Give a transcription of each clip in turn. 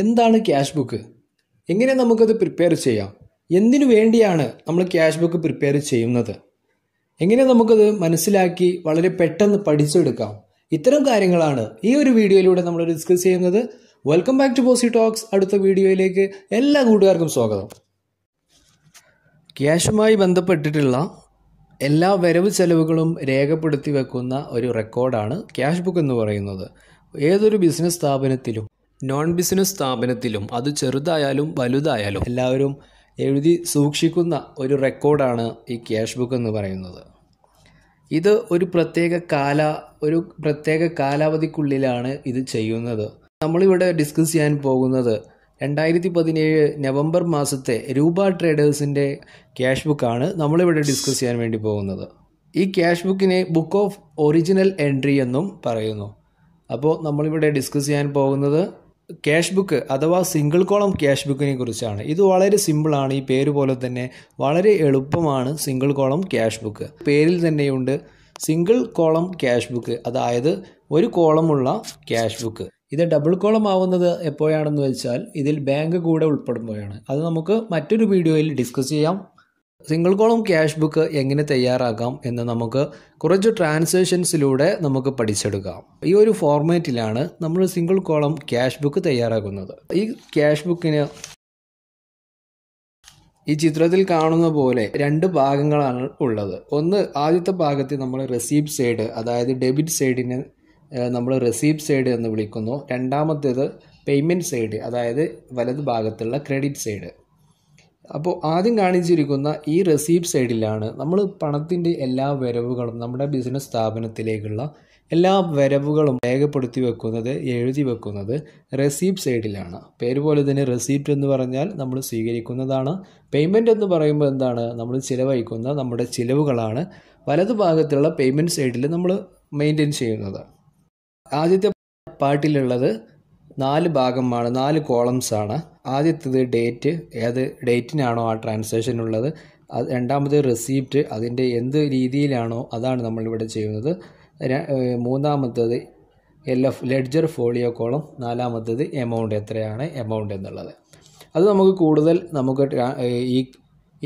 എന്താണ് cash book എങ്ങനെ നമുക്കത് പ്രിപ്പയർ ചെയ്യാം എന്തിനു വേണ്ടിയാണ് നമ്മൾ ക്യാഷ് ബുക്ക് പ്രിപ്പയർ ചെയ്യുന്നത് എങ്ങനെ നമുക്കത് മനസ്സിലാക്കി വളരെ പെട്ടെന്ന് പഠിച്ചെടുക്കാം ഇത്തരം കാര്യങ്ങളാണ് ഈ ഒരു വീഡിയോയിലൂടെ നമ്മൾ ഡിസ്കസ് ചെയ്യുന്നത് welcome back to posi talks അടുത്ത വീഡിയോയിലേക്ക് എല്ലാ കൂട്ടുകാർക്കും സ്വാഗതം ക്യാഷുമായി ബന്ധപ്പെട്ടിട്ടുള്ള എല്ലാ വരവ് ചെലവുകളും രേഖപ്പെടുത്തി വെക്കുന്ന ഒരു റെക്കോർഡാണ് ക്യാഷ് ബുക്ക് എന്ന് പറയുന്നത് ഏതൊരു ബിസിനസ് സ്ഥാപനത്തിലും നോൺ ബിസിനസ് സ്ഥാപനത്തിലും അത് ചെറുതായാലും വലുതായാലും എല്ലാവരും എഴുതി സൂക്ഷിക്കുന്ന ഒരു റെക്കോർഡാണ് ഈ ക്യാഷ് ബുക്ക് എന്ന് പറയുന്നത് ഇത് ഒരു പ്രത്യേക കാല ഒരു പ്രത്യേക കാലാവധിക്കുള്ളിലാണ് ഇത് ചെയ്യുന്നത് നമ്മളിവിടെ ഡിസ്കസ് ചെയ്യാൻ പോകുന്നത് രണ്ടായിരത്തി പതിനേഴ് നവംബർ മാസത്തെ രൂപ ട്രേഡേഴ്സിൻ്റെ ക്യാഷ് ബുക്കാണ് നമ്മളിവിടെ ഡിസ്കസ് ചെയ്യാൻ വേണ്ടി പോകുന്നത് ഈ ക്യാഷ് ബുക്കിനെ ബുക്ക് ഓഫ് ഒറിജിനൽ എൻട്രി എന്നും പറയുന്നു അപ്പോൾ നമ്മളിവിടെ ഡിസ്കസ് ചെയ്യാൻ പോകുന്നത് ക്യാഷ് ബുക്ക് അഥവാ സിംഗിൾ കോളം ക്യാഷ് ബുക്കിനെ കുറിച്ചാണ് ഇത് വളരെ സിമ്പിളാണ് ഈ പേര് പോലെ തന്നെ വളരെ എളുപ്പമാണ് സിംഗിൾ കോളം ക്യാഷ് ബുക്ക് പേരിൽ തന്നെയുണ്ട് സിംഗിൾ കോളം ക്യാഷ് ബുക്ക് അതായത് ഒരു കോളമുള്ള ക്യാഷ് ബുക്ക് ഇത് ഡബിൾ കോളം ആവുന്നത് എപ്പോഴാണെന്ന് വെച്ചാൽ ഇതിൽ ബാങ്ക് കൂടെ ഉൾപ്പെടുമ്പോഴാണ് അത് നമുക്ക് മറ്റൊരു വീഡിയോയിൽ ഡിസ്കസ് ചെയ്യാം സിംഗിൾ കോളം ക്യാഷ് ബുക്ക് എങ്ങനെ തയ്യാറാക്കാം എന്ന് നമുക്ക് കുറച്ച് ട്രാൻസാക്ഷൻസിലൂടെ നമുക്ക് പഠിച്ചെടുക്കാം ഈ ഒരു ഫോർമാറ്റിലാണ് നമ്മൾ സിംഗിൾ കോളം ക്യാഷ് ബുക്ക് തയ്യാറാക്കുന്നത് ഈ ക്യാഷ് ബുക്കിന് ഈ ചിത്രത്തിൽ കാണുന്ന പോലെ രണ്ട് ഭാഗങ്ങളാണ് ഉള്ളത് ഒന്ന് ആദ്യത്തെ ഭാഗത്ത് നമ്മൾ റെസീപ് സൈഡ് അതായത് ഡെബിറ്റ് സൈഡിനെ നമ്മൾ റെസീപ് സൈഡ് എന്ന് വിളിക്കുന്നു രണ്ടാമത്തേത് പേയ്മെൻറ്റ് സൈഡ് അതായത് വലത് ഭാഗത്തുള്ള ക്രെഡിറ്റ് സൈഡ് അപ്പോൾ ആദ്യം കാണിച്ചിരിക്കുന്ന ഈ റെസീപ്റ്റ് സൈഡിലാണ് നമ്മൾ പണത്തിൻ്റെ എല്ലാ വരവുകളും നമ്മുടെ ബിസിനസ് സ്ഥാപനത്തിലേക്കുള്ള എല്ലാ വരവുകളും രേഖപ്പെടുത്തി വെക്കുന്നത് എഴുതി വെക്കുന്നത് റെസീപ്റ്റ് സൈഡിലാണ് പേര് പോലെ തന്നെ റെസീപ്റ്റ് എന്ന് പറഞ്ഞാൽ നമ്മൾ സ്വീകരിക്കുന്നതാണ് പേയ്മെൻ്റ് എന്ന് പറയുമ്പോൾ എന്താണ് നമ്മൾ ചിലവഴിക്കുന്ന നമ്മുടെ ചിലവുകളാണ് വലതുഭാഗത്തുള്ള പേയ്മെൻറ്റ് സൈഡിൽ നമ്മൾ മെയിൻറ്റെയിൻ ചെയ്യുന്നത് ആദ്യത്തെ പാർട്ടിലുള്ളത് നാല് ഭാഗമാണ് നാല് കോളംസ് ആണ് ആദ്യത്തേത് ഡേറ്റ് ഏത് ഡേറ്റിനാണോ ആ ട്രാൻസാക്ഷൻ ഉള്ളത് അത് രണ്ടാമത് റെസീപ്റ്റ് അതിൻ്റെ എന്ത് രീതിയിലാണോ അതാണ് നമ്മളിവിടെ ചെയ്യുന്നത് മൂന്നാമത്തത് L F ledger folio column നാലാമത്തത് എമൗണ്ട് എത്രയാണ് എമൗണ്ട് എന്നുള്ളത് അത് നമുക്ക് കൂടുതൽ നമുക്ക് ഈ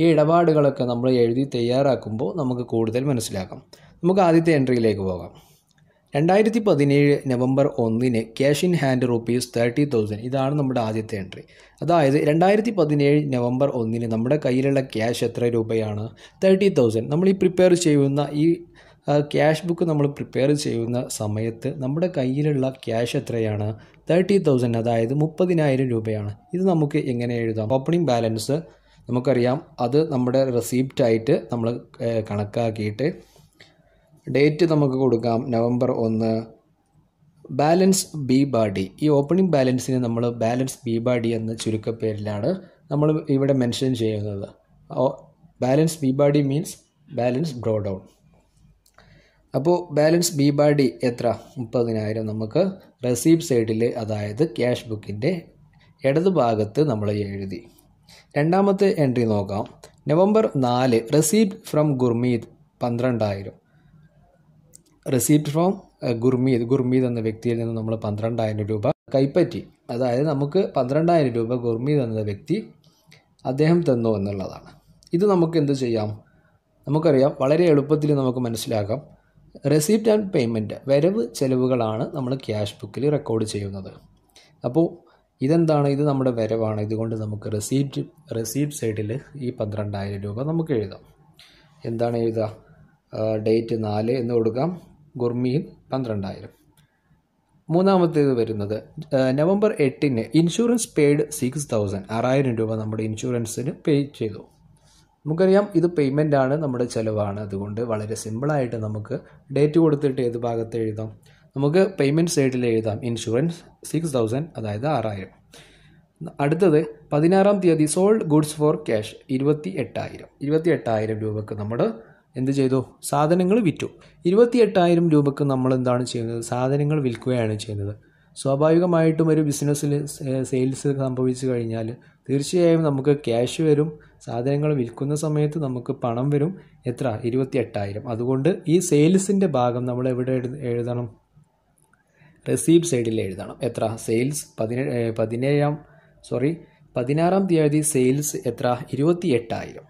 ഈ ഇടപാടുകളൊക്കെ നമ്മൾ എഴുതി തയ്യാറാക്കുമ്പോൾ നമുക്ക് കൂടുതൽ മനസ്സിലാക്കാം നമുക്ക് ആദ്യത്തെ എൻട്രിയിലേക്ക് പോകാം രണ്ടായിരത്തി പതിനേഴ് നവംബർ ഒന്നിന് cash in hand rupees thirty thousand ഇതാണ് നമ്മുടെ ആദ്യത്തെ എൻട്രി അതായത് രണ്ടായിരത്തി പതിനേഴ് നവംബർ ഒന്നിന് നമ്മുടെ കയ്യിലുള്ള ക്യാഷ് എത്ര രൂപയാണ് തേർട്ടി തൗസൻഡ് നമ്മൾ ഈ പ്രിപ്പയർ ചെയ്യുന്ന ഈ ക്യാഷ് ബുക്ക് നമ്മൾ പ്രിപ്പയർ ചെയ്യുന്ന സമയത്ത് നമ്മുടെ കയ്യിലുള്ള ക്യാഷ് എത്രയാണ് തേർട്ടി തൗസൻഡ് അതായത് മുപ്പതിനായിരം രൂപയാണ് ഇത് നമുക്ക് എങ്ങനെ എഴുതാം ഓപ്പണിംഗ് ബാലൻസ് നമുക്കറിയാം അത് നമ്മുടെ റെസീപ്റ്റായിട്ട് നമ്മൾ കണക്കാക്കിയിട്ട് ഡേറ്റ് നമുക്ക് കൊടുക്കാം നവംബർ ഒന്ന് ബാലൻസ് ബി ബാഡി ഈ ഓപ്പണിംഗ് ബാലൻസിനെ നമ്മൾ ബാലൻസ് ബി ബാഡി എന്ന ചുരുക്കപ്പേരിലാണ് നമ്മൾ ഇവിടെ മെൻഷൻ ചെയ്യുന്നത് balance B D means balance brought down അപ്പോൾ ബാലൻസ് ബി ബാഡി എത്ര മുപ്പതിനായിരം നമുക്ക് റെസീവ് സൈഡിൽ അതായത് ക്യാഷ് ബുക്കിൻ്റെ ഇടത് ഭാഗത്ത് നമ്മൾ എഴുതി രണ്ടാമത്തെ എൻട്രി നോക്കാം നവംബർ നാല് റെസീപ്റ്റ് ഫ്രം ഗുർമീത് പന്ത്രണ്ടായിരം റെസീപ്റ്റ് ഫ്രോം ഗുർമീത് ഗുർമീത് എന്ന വ്യക്തിയിൽ നിന്ന് നമ്മൾ പന്ത്രണ്ടായിരം രൂപ കൈപ്പറ്റി അതായത് നമുക്ക് പന്ത്രണ്ടായിരം രൂപ ഗുർമീത് എന്ന വ്യക്തി അദ്ദേഹം തന്നു എന്നുള്ളതാണ് ഇത് നമുക്ക് എന്ത് ചെയ്യാം നമുക്കറിയാം വളരെ എളുപ്പത്തിൽ നമുക്ക് മനസ്സിലാക്കാം റെസീപ്റ്റ് ആൻഡ് പേയ്മെൻറ്റ് വരവ് ചെലവുകളാണ് നമ്മൾ ക്യാഷ് ബുക്കിൽ റെക്കോർഡ് ചെയ്യുന്നത് അപ്പോൾ ഇതെന്താണ് ഇത് നമ്മുടെ വരവാണ് ഇതുകൊണ്ട് നമുക്ക് റെസീപ്റ്റ് റെസീപ്റ്റ് സൈഡിൽ ഈ പന്ത്രണ്ടായിരം രൂപ നമുക്ക് എഴുതാം എന്താണ് എഴുതുക ഡേറ്റ് നാല് എന്ന് കൊടുക്കാം ഗുർമീൻ പന്ത്രണ്ടായിരം മൂന്നാമത്തേത് വരുന്നത് നവംബർ എട്ടിന് ഇൻഷുറൻസ് പെയ്ഡ് സിക്സ് തൗസൻഡ് ആറായിരം രൂപ നമ്മുടെ ഇൻഷുറൻസിന് പേ ചെയ്തു നമുക്കറിയാം ഇത് പേയ്മെൻ്റ് ആണ് നമ്മുടെ ചിലവാണ് അതുകൊണ്ട് വളരെ സിമ്പിളായിട്ട് നമുക്ക് ഡേറ്റ് കൊടുത്തിട്ട് ഏത് ഭാഗത്ത് എഴുതാം നമുക്ക് പേയ്മെൻറ്റ് സൈഡിൽ എഴുതാം ഇൻഷുറൻസ് സിക്സ് തൗസൻഡ് അതായത് ആറായിരം അടുത്തത് പതിനാറാം തീയതി സോൾഡ് ഗുഡ്സ് ഫോർ ക്യാഷ് ഇരുപത്തി എട്ടായിരം ഇരുപത്തി എട്ടായിരം രൂപക്ക് നമ്മുടെ എന്ത് ചെയ്തു സാധനങ്ങൾ വിറ്റു ഇരുപത്തിയെട്ടായിരം രൂപക്ക് നമ്മൾ എന്താണ് ചെയ്യുന്നത് സാധനങ്ങൾ വിൽക്കുകയാണ് ചെയ്യുന്നത് സ്വാഭാവികമായിട്ടും ഒരു ബിസിനസ്സിൽ സെയിൽസ് സംഭവിച്ചു കഴിഞ്ഞാൽ തീർച്ചയായും നമുക്ക് ക്യാഷ് വരും സാധനങ്ങൾ വിൽക്കുന്ന സമയത്ത് നമുക്ക് പണം വരും എത്ര എട്ടായിരം അതുകൊണ്ട് ഈ സെയിൽസിൻ്റെ ഭാഗം നമ്മൾ എവിടെ എഴുതണം റെസീപ്റ്റ് സൈഡിൽ എഴുതണം എത്ര സെയിൽസ് പതിനേഴ് പതിനേഴാം സോറി പതിനാറാം തീയതി സെയിൽസ് എത്ര എട്ടായിരം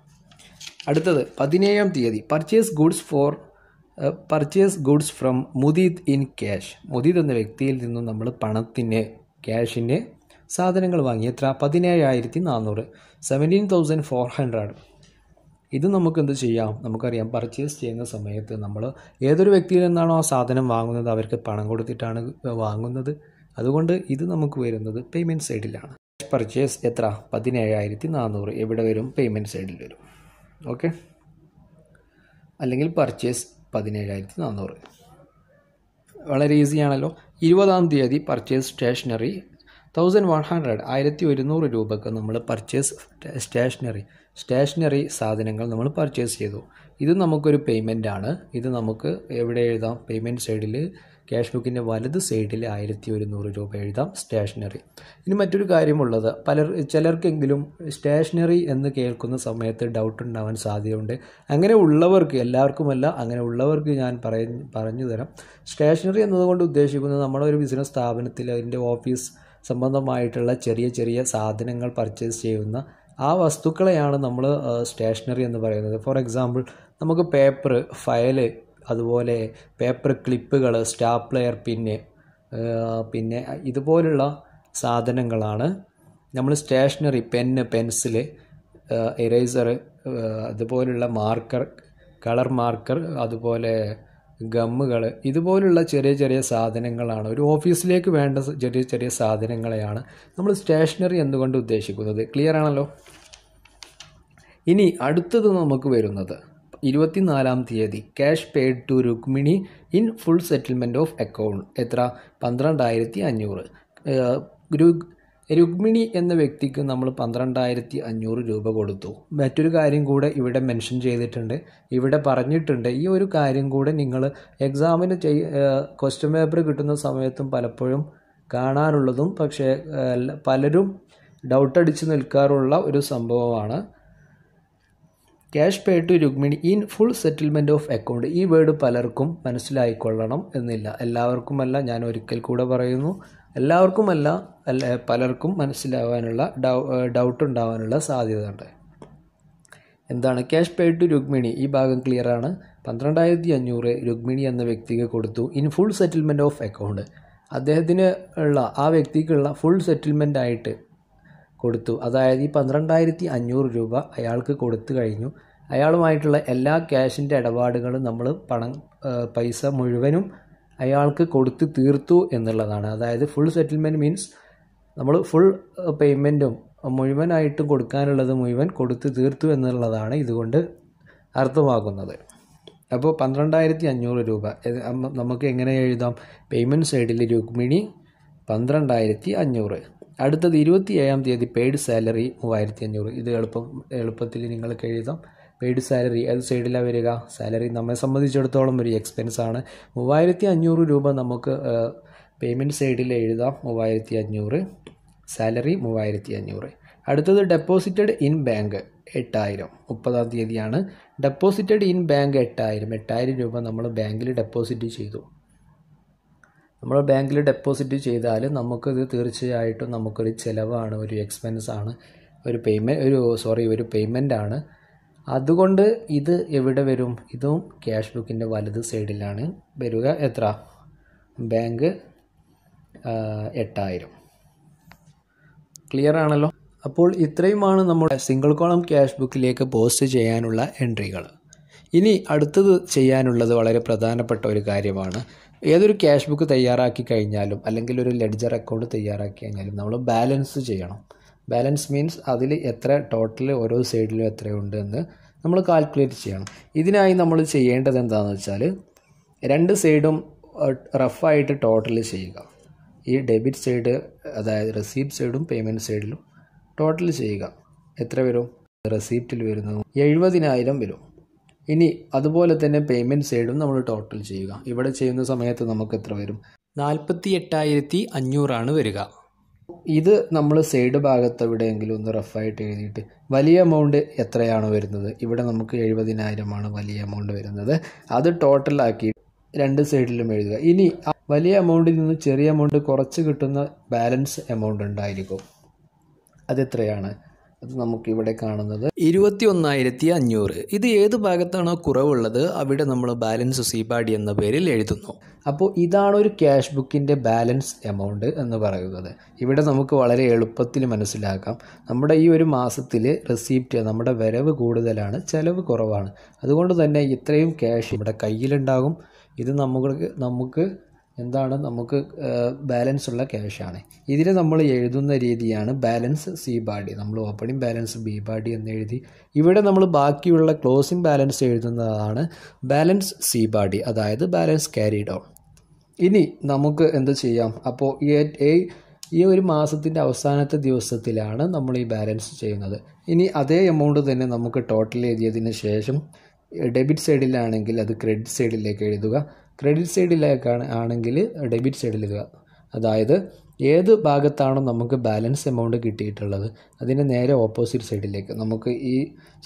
അടുത്തത് പതിനേഴാം തീയതി purchase goods for purchase goods from Mudeed in cash Mudeed എന്ന വ്യക്തിയിൽ നിന്നും നമ്മൾ പണത്തിന് ക്യാഷിന് സാധനങ്ങൾ വാങ്ങി എത്ര പതിനേഴായിരത്തി നാനൂറ് സെവൻറ്റീൻ തൗസൻഡ് ഫോർ ഹൺഡ്രഡ് ഇത് നമുക്ക് എന്ത് ചെയ്യാം നമുക്കറിയാം പർച്ചേസ് ചെയ്യുന്ന സമയത്ത് നമ്മൾ ഏതൊരു വ്യക്തിയിൽ നിന്നാണോ ആ സാധനം വാങ്ങുന്നത് അവർക്ക് പണം കൊടുത്തിട്ടാണ് വാങ്ങുന്നത് അതുകൊണ്ട് ഇത് നമുക്ക് വരുന്നത് പേയ്മെൻറ്റ് സൈഡിലാണ് പർച്ചേസ് എത്ര പതിനേഴായിരത്തി നാനൂറ് എവിടെ വരും പേയ്മെൻറ്റ് സൈഡിൽ വരും ഓക്കെ അല്ലെങ്കിൽ പർച്ചേസ് പതിനേഴായിരത്തി നാന്നൂറ് വളരെ ഈസി ആണല്ലോ ഇരുപതാം തീയതി purchase stationery thousand one hundred ആയിരത്തി ഒരുന്നൂറ് രൂപക്ക് നമ്മൾ പർച്ചേസ് സ്റ്റേഷനറി സ്റ്റേഷനറി സാധനങ്ങൾ നമ്മൾ പർച്ചേസ് ചെയ്തു ഇത് നമുക്കൊരു പേയ്മെൻ്റ് ആണ് ഇത് നമുക്ക് എവിടെ എഴുതാം പേയ്മെൻറ്റ് സൈഡിൽ ക്യാഷ് ബുക്കിൻ്റെ വലത് സൈഡിൽ ആയിരത്തി ഒരുന്നൂറ് രൂപ എഴുതാം സ്റ്റേഷനറി ഇനി മറ്റൊരു കാര്യമുള്ളത് പലർ ചിലർക്കെങ്കിലും സ്റ്റേഷനറി എന്ന് കേൾക്കുന്ന സമയത്ത് ഡൗട്ട് ഉണ്ടാവാൻ സാധ്യതയുണ്ട് അങ്ങനെ ഉള്ളവർക്ക് എല്ലാവർക്കുമല്ല അങ്ങനെ ഉള്ളവർക്ക് ഞാൻ പറയ പറഞ്ഞു തരാം സ്റ്റേഷനറി എന്നതുകൊണ്ട് ഉദ്ദേശിക്കുന്നത് നമ്മുടെ ഒരു ബിസിനസ് സ്ഥാപനത്തിൽ അതിൻ്റെ ഓഫീസ് സംബന്ധമായിട്ടുള്ള ചെറിയ ചെറിയ സാധനങ്ങൾ പർച്ചേസ് ചെയ്യുന്ന ആ വസ്തുക്കളെയാണ് നമ്മൾ സ്റ്റേഷനറി എന്ന് പറയുന്നത് ഫോർ എക്സാമ്പിൾ നമുക്ക് പേപ്പർ ഫയല് അതുപോലെ പേപ്പർ ക്ലിപ്പുകൾ സ്റ്റാപ്ലെയർ പിന്നെ പിന്നെ ഇതുപോലുള്ള സാധനങ്ങളാണ് നമ്മൾ സ്റ്റേഷനറി പെന്ന് പെൻസില് എറേസർ അതുപോലുള്ള മാർക്കർ കളർ മാർക്കർ അതുപോലെ ഗമ്മുകൾ ഇതുപോലുള്ള ചെറിയ ചെറിയ സാധനങ്ങളാണ് ഒരു ഓഫീസിലേക്ക് വേണ്ട ചെറിയ ചെറിയ സാധനങ്ങളെയാണ് നമ്മൾ സ്റ്റേഷനറി എന്തുകൊണ്ട് ഉദ്ദേശിക്കുന്നത് ക്ലിയർ ആണല്ലോ ഇനി അടുത്തത് നമുക്ക് വരുന്നത് ഇരുപത്തിനാലാം തീയതി cash paid to Rukmini in full settlement of account എത്ര പന്ത്രണ്ടായിരത്തി അഞ്ഞൂറ് രുക്മിണി എന്ന വ്യക്തിക്ക് നമ്മൾ പന്ത്രണ്ടായിരത്തി അഞ്ഞൂറ് രൂപ കൊടുത്തു മറ്റൊരു കാര്യം കൂടെ ഇവിടെ മെൻഷൻ ചെയ്തിട്ടുണ്ട് ഇവിടെ പറഞ്ഞിട്ടുണ്ട് ഈ ഒരു കാര്യം കൂടെ നിങ്ങൾ എക്സാമിന് ചെയ് ക്വസ്റ്റ്യൻ പേപ്പർ കിട്ടുന്ന സമയത്തും പലപ്പോഴും കാണാനുള്ളതും പക്ഷേ പലരും ഡൗട്ട് അടിച്ച് നിൽക്കാറുള്ള ഒരു സംഭവമാണ് cash pay to Rukmini in full settlement of account ഈ വേർഡ് പലർക്കും മനസ്സിലായിക്കൊള്ളണം എന്നില്ല എല്ലാവർക്കുമല്ല ഞാൻ ഒരിക്കൽ കൂടെ പറയുന്നു എല്ലാവർക്കുമല്ല അല്ല പലർക്കും മനസ്സിലാവാനുള്ള ഡൗട്ട് ഉണ്ടാവാനുള്ള സാധ്യത ഉണ്ട് എന്താണ് ക്യാഷ് പേ ടു രുക്മിണി ഈ ഭാഗം ക്ലിയർ ആണ് പന്ത്രണ്ടായിരത്തി അഞ്ഞൂറ് രുക്മിണി എന്ന വ്യക്തിക്ക് കൊടുത്തു in full settlement of account അദ്ദേഹത്തിന് ഉള്ള ആ വ്യക്തിക്കുള്ള ഫുൾ സെറ്റിൽമെൻ്റ് ആയിട്ട് കൊടുത്തു അതായത് ഈ പന്ത്രണ്ടായിരത്തി അഞ്ഞൂറ് രൂപ അയാൾക്ക് കൊടുത്തു കഴിഞ്ഞു അയാളുമായിട്ടുള്ള എല്ലാ ക്യാഷിൻ്റെ ഇടപാടുകളും നമ്മൾ പണം പൈസ മുഴുവനും അയാൾക്ക് കൊടുത്ത് തീർത്തു എന്നുള്ളതാണ് അതായത് ഫുൾ സെറ്റിൽമെൻറ്റ് മീൻസ് നമ്മൾ ഫുൾ പേയ്മെൻറ്റും മുഴുവനായിട്ട് കൊടുക്കാനുള്ളത് മുഴുവൻ കൊടുത്ത് തീർത്തു എന്നുള്ളതാണ് ഇതുകൊണ്ട് അർത്ഥമാക്കുന്നത് അപ്പോൾ പന്ത്രണ്ടായിരത്തി അഞ്ഞൂറ് രൂപ നമുക്ക് എങ്ങനെ എഴുതാം പേയ്മെൻറ്റ് സൈഡിൽ രുക്മിണി പന്ത്രണ്ടായിരത്തി അഞ്ഞൂറ് അടുത്തത് ഇരുപത്തി ഏഴാം തീയതി പെയ്ഡ് സാലറി മൂവായിരത്തി അഞ്ഞൂറ് ഇത് എളുപ്പം എളുപ്പത്തിൽ നിങ്ങൾക്ക് എഴുതാം പെയ്ഡ് സാലറി അത് സൈഡിലാണ് വരിക സാലറി നമ്മളെ സംബന്ധിച്ചിടത്തോളം ഒരു എക്സ്പെൻസ് ആണ് മൂവായിരത്തി അഞ്ഞൂറ് രൂപ നമുക്ക് പേയ്മെൻറ്റ് സൈഡിൽ എഴുതാം മൂവായിരത്തി അഞ്ഞൂറ് സാലറി മൂവായിരത്തി അഞ്ഞൂറ് അടുത്തത് ഡെപ്പോസിറ്റഡ് ഇൻ ബാങ്ക് എട്ടായിരം മുപ്പതാം തീയതിയാണ് ഡെപ്പോസിറ്റഡ് ഇൻ ബാങ്ക് എട്ടായിരം എട്ടായിരം രൂപ നമ്മൾ ബാങ്കിൽ ഡെപ്പോസിറ്റ് ചെയ്തു നമ്മൾ ബാങ്കിൽ ഡെപ്പോസിറ്റ് ചെയ്താൽ നമുക്കിത് തീർച്ചയായിട്ടും നമുക്കൊരു ചിലവാണ് ഒരു എക്സ്പെൻസാണ് ഒരു പേയ്മെൻറ്റ് ഒരു സോറി ഒരു പേയ്മെൻ്റ് ആണ് അതുകൊണ്ട് ഇത് എവിടെ വരും ഇതും ക്യാഷ് ബുക്കിൻ്റെ വലത് സൈഡിലാണ് വരിക എത്ര ബാങ്ക് എട്ടായിരം ക്ലിയർ ആണല്ലോ അപ്പോൾ ഇത്രയുമാണ് നമ്മുടെ സിംഗിൾ കോളം ക്യാഷ് ബുക്കിലേക്ക് പോസ്റ്റ് ചെയ്യാനുള്ള എൻട്രികൾ ഇനി അടുത്തത് ചെയ്യാനുള്ളത് വളരെ പ്രധാനപ്പെട്ട ഒരു കാര്യമാണ് ഏതൊരു ക്യാഷ് ബുക്ക് തയ്യാറാക്കി കഴിഞ്ഞാലും അല്ലെങ്കിൽ ഒരു ലെഡ്ജർ അക്കൗണ്ട് തയ്യാറാക്കി കഴിഞ്ഞാലും നമ്മൾ ബാലൻസ് ചെയ്യണം ബാലൻസ് മീൻസ് അതിൽ എത്ര ടോട്ടൽ ഓരോ സൈഡിലും എത്രയുണ്ട് എന്ന് നമ്മൾ കാൽക്കുലേറ്റ് ചെയ്യണം ഇതിനായി നമ്മൾ ചെയ്യേണ്ടത് എന്താണെന്ന് വെച്ചാൽ രണ്ട് സൈഡും റഫായിട്ട് ടോട്ടൽ ചെയ്യുക ഈ ഡെബിറ്റ് സൈഡ് അതായത് റെസീപ്റ്റ് സൈഡും പേയ്മെൻറ്റ് സൈഡിലും ടോട്ടൽ ചെയ്യുക എത്ര വരും റെസീപ്റ്റിൽ വരുന്നത് എഴുപതിനായിരം വരും ഇനി അതുപോലെ തന്നെ പേയ്മെൻറ്റ് സൈഡും നമ്മൾ ടോട്ടൽ ചെയ്യുക ഇവിടെ ചെയ്യുന്ന സമയത്ത് നമുക്ക് എത്ര വരും നാൽപ്പത്തി എട്ടായിരത്തി അഞ്ഞൂറാണ് വരിക ഇത് നമ്മൾ സൈഡ് ഭാഗത്ത് എവിടെയെങ്കിലും ഒന്ന് റഫായിട്ട് എഴുതിയിട്ട് വലിയ എമൗണ്ട് എത്രയാണോ വരുന്നത് ഇവിടെ നമുക്ക് എഴുപതിനായിരമാണ് വലിയ എമൗണ്ട് വരുന്നത് അത് ടോട്ടലാക്കി രണ്ട് സൈഡിലും എഴുതുക ഇനി വലിയ എമൗണ്ടിൽ നിന്ന് ചെറിയ എമൗണ്ട് കുറച്ച് കിട്ടുന്ന ബാലൻസ് എമൗണ്ട് ഉണ്ടായിരിക്കും അതെത്രയാണ് അത് നമുക്കിവിടെ കാണുന്നത് ഇരുപത്തി ഒന്നായിരത്തി അഞ്ഞൂറ് ഇത് ഏത് ഭാഗത്താണോ കുറവുള്ളത് അവിടെ നമ്മൾ ബാലൻസ് സീബാഡി എന്ന പേരിൽ എഴുതുന്നു അപ്പോൾ ഇതാണ് ഒരു ക്യാഷ് ബുക്കിൻ്റെ ബാലൻസ് എമൗണ്ട് എന്ന് പറയുന്നത് ഇവിടെ നമുക്ക് വളരെ എളുപ്പത്തിൽ മനസ്സിലാക്കാം നമ്മുടെ ഈ ഒരു മാസത്തിൽ റെസീപ്റ്റ് നമ്മുടെ വരവ് കൂടുതലാണ് ചിലവ് കുറവാണ് അതുകൊണ്ട് തന്നെ ഇത്രയും ക്യാഷ് നമ്മുടെ കയ്യിലുണ്ടാകും ഇത് നമുക്ക് നമുക്ക് എന്താണ് നമുക്ക് ബാലൻസ് ഉള്ള ക്യാഷാണ് ഇതിൽ നമ്മൾ എഴുതുന്ന രീതിയാണ് ബാലൻസ് സി ബാഡി നമ്മൾ ഓപ്പണിംഗ് ബാലൻസ് ബി ബാഡി എന്ന് എഴുതി ഇവിടെ നമ്മൾ ബാക്കിയുള്ള ക്ലോസിംഗ് ബാലൻസ് എഴുതുന്നതാണ് ബാലൻസ് സി ബാഡി അതായത് ബാലൻസ് ക്യാരിഡ് ഓൺ ഇനി നമുക്ക് എന്ത് ചെയ്യാം അപ്പോൾ ഈ ഒരു മാസത്തിൻ്റെ അവസാനത്തെ ദിവസത്തിലാണ് നമ്മൾ ഈ ബാലൻസ് ചെയ്യുന്നത് ഇനി അതേ എമൗണ്ട് തന്നെ നമുക്ക് ടോട്ടൽ എഴുതിയതിന് ശേഷം ഡെബിറ്റ് സൈഡിലാണെങ്കിൽ അത് ക്രെഡിറ്റ് സൈഡിലേക്ക് എഴുതുക ക്രെഡിറ്റ് സൈഡിലേക്കാണ് ആണെങ്കിൽ ഡെബിറ്റ് സൈഡിലെത്തുക അതായത് ഏത് ഭാഗത്താണോ നമുക്ക് ബാലൻസ് എമൗണ്ട് കിട്ടിയിട്ടുള്ളത് അതിന് നേരെ ഓപ്പോസിറ്റ് സൈഡിലേക്ക് നമുക്ക് ഈ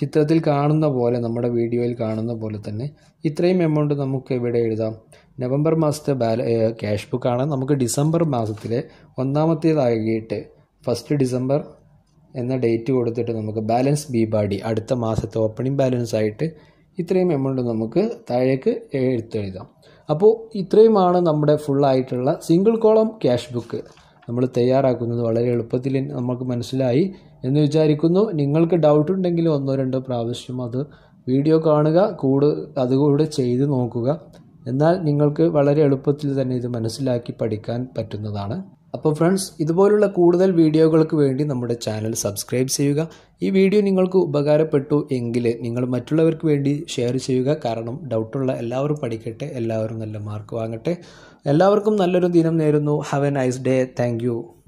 ചിത്രത്തിൽ കാണുന്ന പോലെ നമ്മുടെ വീഡിയോയിൽ കാണുന്ന പോലെ തന്നെ ഇത്രയും എമൗണ്ട് നമുക്ക് ഇവിടെ എഴുതാം നവംബർ മാസത്തെ ബാല ക്യാഷ് ബുക്കാണ് നമുക്ക് ഡിസംബർ മാസത്തിലെ ഒന്നാമത്തേതായിട്ട് ഫസ്റ്റ് ഡിസംബർ എന്ന ഡേറ്റ് കൊടുത്തിട്ട് നമുക്ക് ബാലൻസ് ബി ബാഡി അടുത്ത മാസത്തെ ഓപ്പണിംഗ് ബാലൻസ് ആയിട്ട് ഇത്രയും എമൗണ്ട് നമുക്ക് താഴേക്ക് എഴുത്തെഴുതാം അപ്പോൾ ഇത്രയുമാണ് നമ്മുടെ ഫുള്ളായിട്ടുള്ള സിംഗിൾ കോളം ക്യാഷ് ബുക്ക് നമ്മൾ തയ്യാറാക്കുന്നത് വളരെ എളുപ്പത്തിൽ നമുക്ക് മനസ്സിലായി എന്ന് വിചാരിക്കുന്നു നിങ്ങൾക്ക് ഡൗട്ട് ഉണ്ടെങ്കിൽ ഒന്നോ രണ്ടോ പ്രാവശ്യം അത് വീഡിയോ കാണുക കൂട് അതുകൂടെ ചെയ്ത് നോക്കുക എന്നാൽ നിങ്ങൾക്ക് വളരെ എളുപ്പത്തിൽ തന്നെ ഇത് മനസ്സിലാക്കി പഠിക്കാൻ പറ്റുന്നതാണ് അപ്പോൾ ഫ്രണ്ട്സ് ഇതുപോലുള്ള കൂടുതൽ വീഡിയോകൾക്ക് വേണ്ടി നമ്മുടെ ചാനൽ സബ്സ്ക്രൈബ് ചെയ്യുക ഈ വീഡിയോ നിങ്ങൾക്ക് ഉപകാരപ്പെട്ടു എങ്കിൽ നിങ്ങൾ മറ്റുള്ളവർക്ക് വേണ്ടി ഷെയർ ചെയ്യുക കാരണം ഡൗട്ടുള്ള എല്ലാവരും പഠിക്കട്ടെ എല്ലാവരും നല്ല മാർക്ക് വാങ്ങട്ടെ എല്ലാവർക്കും നല്ലൊരു ദിനം നേരുന്നു have a nice day thank